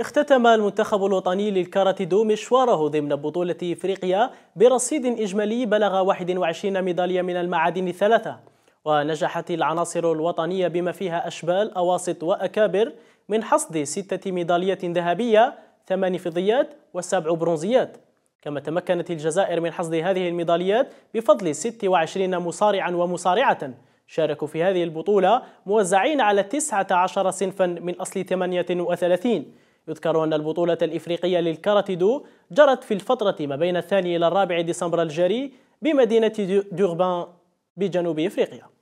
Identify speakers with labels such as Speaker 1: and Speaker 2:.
Speaker 1: اختتم المنتخب الوطني للكاراتيدو مشواره ضمن بطولة إفريقيا برصيد إجمالي بلغ 21 ميدالية من المعادن الثلاثة ونجحت العناصر الوطنية بما فيها أشبال أواسط وأكابر من حصد ستة ميدالية ذهبية ثمان فضيات وسبع برونزيات كما تمكنت الجزائر من حصد هذه الميداليات بفضل 26 مصارعا ومصارعة شاركوا في هذه البطولة موزعين على 19 صنفا من أصل 38 يذكر أن البطولة الإفريقية للكاراتيدو جرت في الفترة ما بين الثاني إلى الرابع ديسمبر الجاري بمدينة دوربان بجنوب إفريقيا